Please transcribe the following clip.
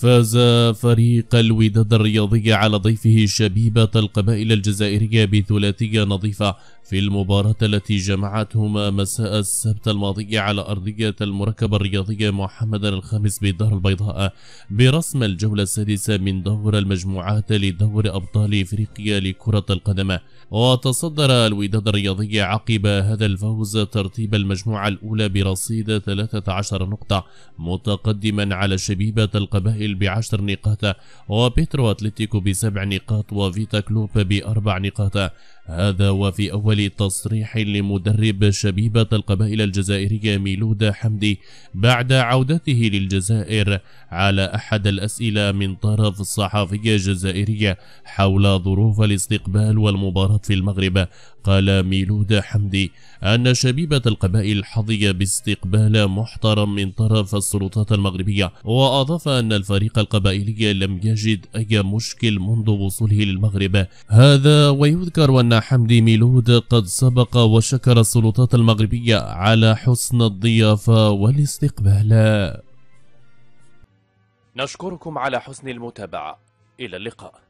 فاز فريق الوداد الرياضي على ضيفه شبيبة القبائل الجزائرية بثلاثية نظيفة في المباراة التي جمعتهما مساء السبت الماضي على أرضية المركبة الرياضية محمد الخامس بالدار البيضاء برسم الجولة السادسة من دور المجموعات لدور أبطال إفريقيا لكرة القدم وتصدر الوداد الرياضي عقب هذا الفوز ترتيب المجموعة الأولى برصيد 13 نقطة متقدما على شبيبة القبائل الأوائل بعشر نقاط وبيترو أتلتيكو بسبع نقاط وفيتا كلوب بأربع نقاط هذا وفي أول تصريح لمدرب شبيبة القبائل الجزائرية ميلودا حمدي بعد عودته للجزائر على أحد الأسئلة من طرف صحفية جزائرية حول ظروف الاستقبال والمباراة في المغرب قال ميلودا حمدي أن شبيبة القبائل حظي باستقبال محترم من طرف السلطات المغربية وأضاف أن الفريق القبائلي لم يجد أي مشكل منذ وصوله للمغرب هذا ويذكر أن حمدي ميلود قد سبق وشكر السلطات المغربية على حسن الضيافة والاستقبال نشكركم على حسن المتابعة إلى اللقاء